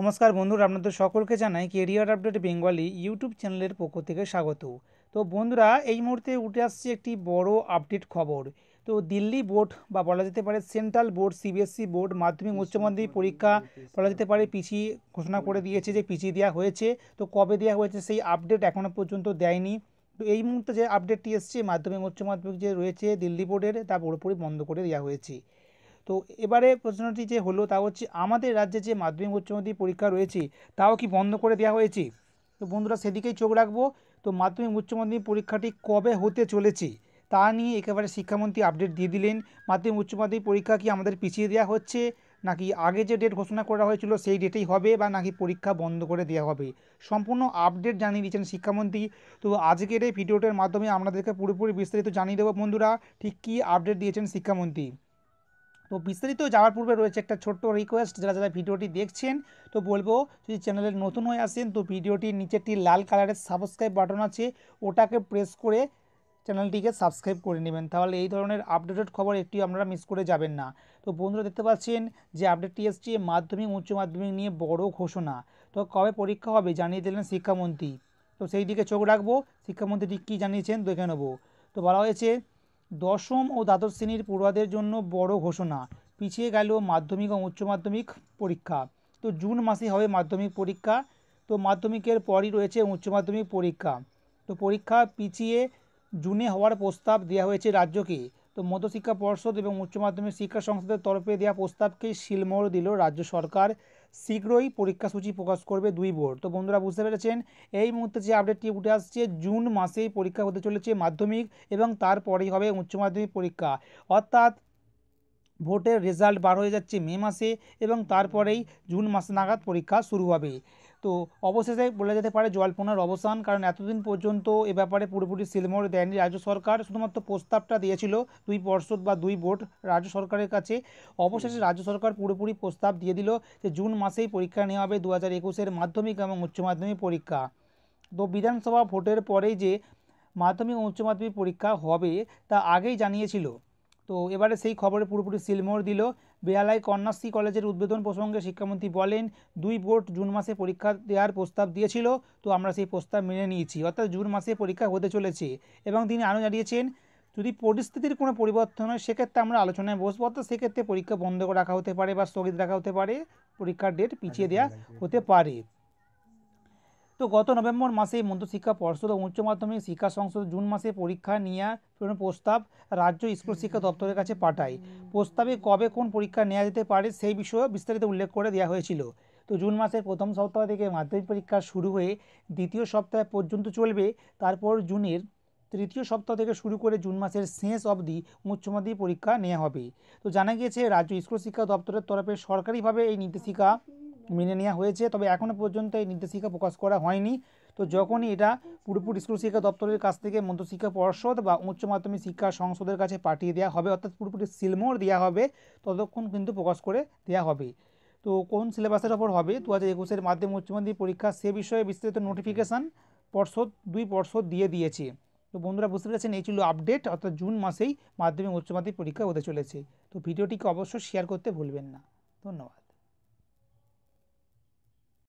নমস্কার বন্ধুরা আপনাদের সকলকে জানাই কেরিয়ার আপডেট বেঙ্গলি ইউটিউব চ্যানেলের পক্ষ থেকে স্বাগত তো বন্ধুরা এই মুহূর্তে উঠে আসছে একটি বড় আপডেট খবর তো দিল্লি বোর্ড বা বলা যেতে পারে সেন্ট্রাল বোর্ড সিবিএসসি বোর্ড মাধ্যমিক উচ্চ মাধ্যমিক পরীক্ষা বলা যেতে পারে পিছি ঘোষণা করে দিয়েছে যে পিছিয়ে দেওয়া হয়েছে তো কবে দেওয়া হয়েছে সেই আপডেট এখনও পর্যন্ত দেয়নি তো এই মুহূর্তে যে আপডেটটি এসছে মাধ্যমিক উচ্চ মাধ্যমিক যে রয়েছে দিল্লি বোর্ডের তা পুরোপুরি বন্ধ করে দেওয়া হয়েছে তো এবারে প্রশ্নটি যে হলো তা হচ্ছে আমাদের রাজ্যে যে মাধ্যমিক উচ্চ মাধ্যমিক পরীক্ষা রয়েছে তাও কি বন্ধ করে দেওয়া হয়েছে তো বন্ধুরা সেদিকেই চোখ রাখবো তো মাধ্যমিক উচ্চ মাধ্যমিক পরীক্ষাটি কবে হতে চলেছে তা নিয়ে একেবারে শিক্ষামন্ত্রী আপডেট দিয়ে দিলেন মাধ্যমিক উচ্চমাধ্যমিক পরীক্ষা কি আমাদের পিছিয়ে দেওয়া হচ্ছে নাকি আগে যে ডেট ঘোষণা করা হয়েছিল সেই ডেটেই হবে বা নাকি পরীক্ষা বন্ধ করে দেওয়া হবে সম্পূর্ণ আপডেট জানিয়ে দিয়েছেন শিক্ষামন্ত্রী তো আজকের এই ভিডিওটার মাধ্যমে আপনাদেরকে পুরোপুরি বিস্তারিত জানিয়ে দেবো বন্ধুরা ঠিক কী আপডেট দিয়েছেন শিক্ষামন্ত্রী তো বিস্তারিত যাওয়ার পূর্বে রয়েছে একটা ছোট্ট রিকোয়েস্ট যারা যারা ভিডিওটি দেখছেন তো বলবো যদি চ্যানেলে নতুন হয়ে আসেন তো ভিডিওটির নিচে একটি লাল কালারের সাবস্ক্রাইব বাটন আছে ওটাকে প্রেস করে চ্যানেলটিকে সাবস্ক্রাইব করে নেবেন তাহলে এই ধরনের আপডেটেড খবর একটি আপনারা মিস করে যাবেন না তো বন্ধুরা দেখতে পাচ্ছেন যে আপডেটটি এসছে মাধ্যমিক উচ্চ মাধ্যমিক নিয়ে বড় ঘোষণা তো কবে পরীক্ষা হবে জানিয়ে দিলেন শিক্ষামন্ত্রী তো সেই দিকে চোখ রাখবো শিক্ষামন্ত্রী কী জানিয়েছেন দেখে নেবো তো বলা হয়েছে দশম ও দ্বাদশ শ্রেণীর পড়ুয়াদের জন্য বড় ঘোষণা পিছিয়ে গেল মাধ্যমিক ও উচ্চ মাধ্যমিক পরীক্ষা তো জুন মাসে হবে মাধ্যমিক পরীক্ষা তো মাধ্যমিকের পরই রয়েছে উচ্চ মাধ্যমিক পরীক্ষা তো পরীক্ষা পিছিয়ে জুনে হওয়ার প্রস্তাব দেওয়া হয়েছে রাজ্যকে তো মধ্যশিক্ষা পর্ষদ এবং উচ্চ মাধ্যমিক শিক্ষা সংসদের তরফে দেওয়া প্রস্তাবকে শিলমোড় দিল রাজ্য সরকার শীঘ্রই পরীক্ষাসূচি প্রকাশ করবে দুই বোর্ড তো বন্ধুরা বুঝতে পেরেছেন এই মুহূর্তে যে আপডেটটি উঠে আসছে জুন মাসেই পরীক্ষা হতে চলেছে মাধ্যমিক এবং তারপরেই হবে উচ্চ মাধ্যমিক পরীক্ষা অর্থাৎ ভোটের রেজাল্ট বার হয়ে যাচ্ছে মে মাসে এবং তারপরেই জুন মাস নাগাদ পরীক্ষা শুরু হবে তো অবশেষে বলা যেতে পারে জল্পনার অবসান কারণ এতদিন পর্যন্ত এ ব্যাপারে পুরোপুরি সিলমোর দেয়নি রাজ্য সরকার শুধুমাত্র প্রস্তাবটা দিয়েছিল দুই পর্ষদ বা দুই ভোট রাজ্য সরকারের কাছে অবশেষে রাজ্য সরকার পুরোপুরি প্রস্তাব দিয়ে দিল যে জুন মাসেই পরীক্ষা নেওয়া হবে দু হাজার একুশের মাধ্যমিক এবং উচ্চ মাধ্যমিক পরীক্ষা তো বিধানসভা ভোটের পরেই যে মাধ্যমিক ও উচ্চ মাধ্যমিক পরীক্ষা হবে তা আগেই জানিয়েছিল তো এবারে সেই খবরে পুরোপুরি সিলমোর দিল বেহালায় কন্যাশ্রী কলেজের উদ্বোধন প্রসঙ্গে শিক্ষামন্ত্রী বলেন দুই বোর্ড জুন মাসে পরীক্ষা দেওয়ার প্রস্তাব দিয়েছিল তো আমরা সেই প্রস্তাব মেনে নিয়েছি অর্থাৎ জুন মাসে পরীক্ষা হতে চলেছে এবং তিনি আরও জানিয়েছেন যদি পরিস্থিতির কোনো পরিবর্তন হয় সেক্ষেত্রে আমরা আলোচনায় বসবো অর্থাৎ সেক্ষেত্রে পরীক্ষা বন্ধ রাখা হতে পারে বা স্থগিত রাখা হতে পারে পরীক্ষার ডেট পিছিয়ে দেওয়া আচ্ছা, হতে পারে তো গত নভেম্বর মাসে মধ্যশিক্ষা পর্ষদ ও উচ্চ মাধ্যমিক শিক্ষা সংসদ জুন মাসে পরীক্ষা নেওয়া জন্য প্রস্তাব রাজ্য স্কুল শিক্ষা দপ্তরের কাছে পাঠায় প্রস্তাবে কবে কোন পরীক্ষা নেওয়া যেতে পারে সেই বিষয়ে বিস্তারিত উল্লেখ করে দেওয়া হয়েছিল তো জুন মাসের প্রথম সপ্তাহ থেকে মাধ্যমিক পরীক্ষা শুরু হয়ে দ্বিতীয় সপ্তাহ পর্যন্ত চলবে তারপর জুনের তৃতীয় সপ্তাহ থেকে শুরু করে জুন মাসের শেষ অবধি উচ্চমাধ্যমিক পরীক্ষা নেওয়া হবে তো জানা গিয়েছে রাজ্য স্কুল শিক্ষা দপ্তরের তরফে সরকারিভাবে এই নির্দেশিকা মেনে নেওয়া হয়েছে তবে এখনও পর্যন্ত এই নির্দেশিকা প্রকাশ করা হয়নি তো যখনই এটা পুরোপুরি স্কুল শিক্ষা দপ্তরের কাছ থেকে মধ্যশিক্ষা পর্ষদ বা উচ্চ মাধ্যমিক শিক্ষা সংসদের কাছে পাঠিয়ে দেওয়া হবে অর্থাৎ পুরোপুরি সিলমোর দেওয়া হবে ততক্ষণ কিন্তু প্রকাশ করে দেওয়া হবে তো কোন সিলেবাসের ওপর হবে দু হাজার একুশের মাধ্যমিক উচ্চমাধ্যমিক পরীক্ষা সে বিষয়ে বিস্তারিত নোটিফিকেশান পর্ষদ দুই পর্ষদ দিয়ে দিয়েছে তো বন্ধুরা বুঝতে পেরেছেন এই ছিল আপডেট অর্থাৎ জুন মাসেই মাধ্যমিক উচ্চমাধ্যমিক পরীক্ষা হতে চলেছে তো ভিডিওটিকে অবশ্যই শেয়ার করতে ভুলবেন না ধন্যবাদ